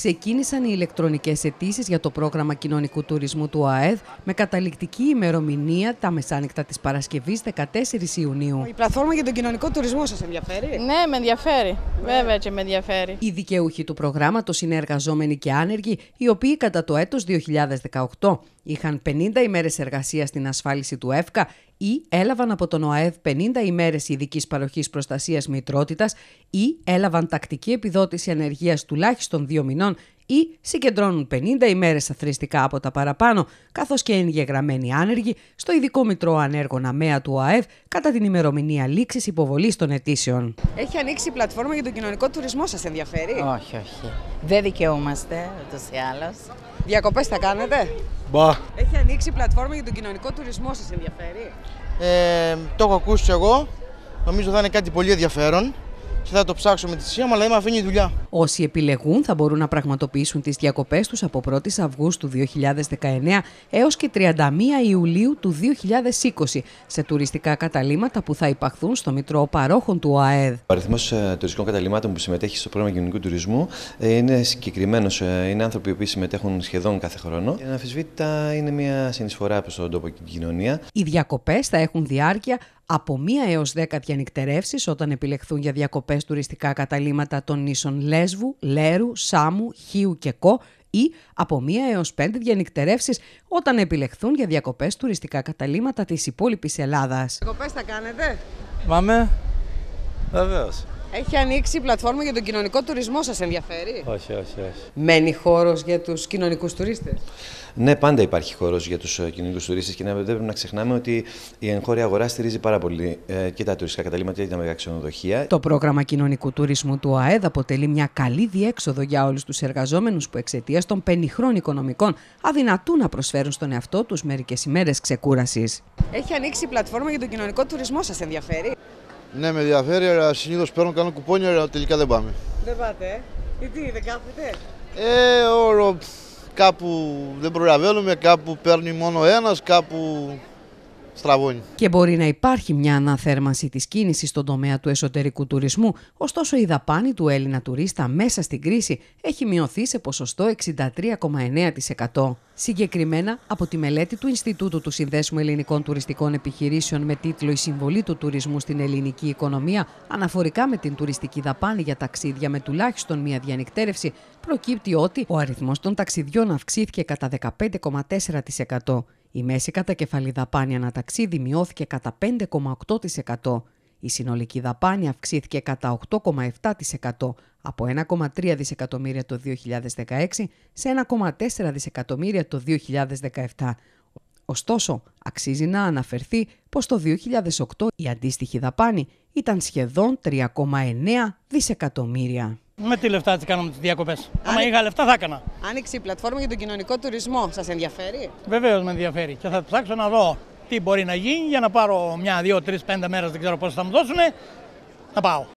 ξεκίνησαν οι ηλεκτρονικές αιτήσεις για το πρόγραμμα κοινωνικού τουρισμού του ΑΕΔ με καταληκτική ημερομηνία τα μεσάνυχτα της παρασκευής 14 Ιουνίου. Η πλατφόρμα για τον κοινωνικό τουρισμό σας ενδιαφέρει? Ναι, με ενδιαφέρει. Βέβαια και με ενδιαφέρει. Οι δικαιούχοι του προγράμματος είναι εργαζόμενοι και άνεργοι, οι οποίοι κατά το έτος 2018 είχαν 50 ημέρες εργασίας στην ασφάλιση του ΕΦΚΑ ή έλαβαν από τον ΟΑΕΔ 50 ημέρες ειδικής παροχής προστασίας μητρότητας ή έλαβαν τακτική επιδότηση ανεργίας τουλάχιστον δύο μηνών ή συγκεντρώνουν 50 ημέρες αθρηστικά από τα παραπάνω, καθώς και έγγεγραμμένοι άνεργοι στο ειδικό Μητρό Ανέργων ΑΜΕΑ του ΟΑΕΒ κατά την ημερομηνία λήξης υποβολής των αιτήσεων. Έχει ανοίξει η πλατφόρμα για τον κοινωνικό τουρισμό, σας ενδιαφέρει? Όχι, όχι. Δεν δικαιούμαστε, ούτως ή άλλως. Διακοπές θα κάνετε? Μπα. Έχει ανοίξει η πλατφόρμα για τον κοινωνικό τουρισμό, σας ενδιαφέρει? Ε, το έχω ακούσει εγώ. Νομίζω θα είναι κάτι πολύ ενδιαφέρον θα το ψάξω με τη θυσία αλλά δεν αφήνει η δουλειά. Όσοι επιλεγούν θα μπορούν να πραγματοποιήσουν τις διακοπές τους από 1η Αυγούστου 2019 έως και 31 Ιουλίου του 2020 σε τουριστικά καταλήματα που θα υπαχθούν στο Μητρό Παρόχων του ΟΑΕΔ. Ο αριθμός ε, τουριστικών καταλήμματων που συμμετέχει στο πρόγραμμα κοινωνικού τουρισμού ε, είναι συγκεκριμένος. Ε, είναι άνθρωποι που συμμετέχουν σχεδόν κάθε χρόνο. Αναφυσβήτητα είναι μια συνεισφορά προς τον τόπο και την κοινωνία. Οι διακοπές θα έχουν διάρκεια από 1 έως 10 διανυκτερεύσεις όταν επιλεχθούν για διακοπές τουριστικά καταλήματα των νήσων Λέσβου, Λέρου, Σάμου, Χίου και Κο ή από μία έως 5 διανυκτερεύσεις όταν επιλεχθούν για διακοπές τουριστικά καταλήματα της υπόλοιπης Ελλάδας. Διακοπές θα κάνετε? Πάμε. Βεβαίως. Έχει ανοίξει η πλατφόρμα για τον κοινωνικό τουρισμό, σας ενδιαφέρει. Όχι, όχι, όχι. Μένει χώρος για τους κοινωνικούς τουρίστες. Ναι, πάντα υπάρχει χώρος για τους ε, κοινωνικούς τουρίστες και δεν πρέπει να ξεχνάμε ότι η εγχώρια αγορά στηρίζει πάρα πολύ ε, και τα τουριστικά καταλήμματα και τα μεγάλα ξενοδοχεία. Το πρόγραμμα κοινωνικού τουρισμού του ΑΕΔ αποτελεί μια καλή διέξοδο για όλους τους εργαζόμενους που εξαιτίας των πενιχρών οικονομικών αδυνατούν να προσφέρουν στον εαυτό τους μερικές ημέρες ξεκούρασης. Έχει ανοίξει η πλατφόρμα για τον κοινωνικό τουρισμό, σας ενδιαφέρει. Ναι, με ενδιαφέρει, αλλά συνήθως παίρνω κάνω κουπόνια, αλλά τελικά δεν πάμε. Δεν πάτε, ε. Γιατί, ε, δεν κάθετε. Ε, όλο. Κάπου δεν προλαβαίνουμε, κάπου παίρνει μόνο ένας, κάπου στραβώνει. Και μπορεί να υπάρχει μια αναθέρμανση της κίνησης στον τομέα του εσωτερικού τουρισμού, ωστόσο η δαπάνη του Έλληνα τουρίστα μέσα στην κρίση έχει μειωθεί σε ποσοστό 63,9%. Συγκεκριμένα, από τη μελέτη του Ινστιτούτου του Συνδέσμου Ελληνικών Τουριστικών Επιχειρήσεων με τίτλο Η Συμβολή του Τουρισμού στην Ελληνική Οικονομία, αναφορικά με την τουριστική δαπάνη για ταξίδια με τουλάχιστον μία διανυκτέρευση, προκύπτει ότι ο αριθμός των ταξιδιών αυξήθηκε κατά 15,4%. Η μέση κατακεφαλή δαπάνη αναταξίδη μειώθηκε κατά 5,8%. Η συνολική δαπάνη αυξήθηκε κατά 8,7% από 1,3 δισεκατομμύρια το 2016 σε 1,4 δισεκατομμύρια το 2017. Ωστόσο, αξίζει να αναφερθεί πως το 2008 η αντίστοιχη δαπάνη ήταν σχεδόν 3,9 δισεκατομμύρια. Με τι λεφτά τι κάναμε τις διακοπές. Αν... Άμα είχα λεφτά θα έκανα. Άνοιξε η πλατφόρμα για τον κοινωνικό τουρισμό. Σας ενδιαφέρει. Βεβαίως με ενδιαφέρει και θα ψάξω να δω τι μπορεί να γίνει για να πάρω μια, δύο, τρεις, πέντε μέρες. Δεν ξέρω πώ θα μου δώσουν. Να πάω.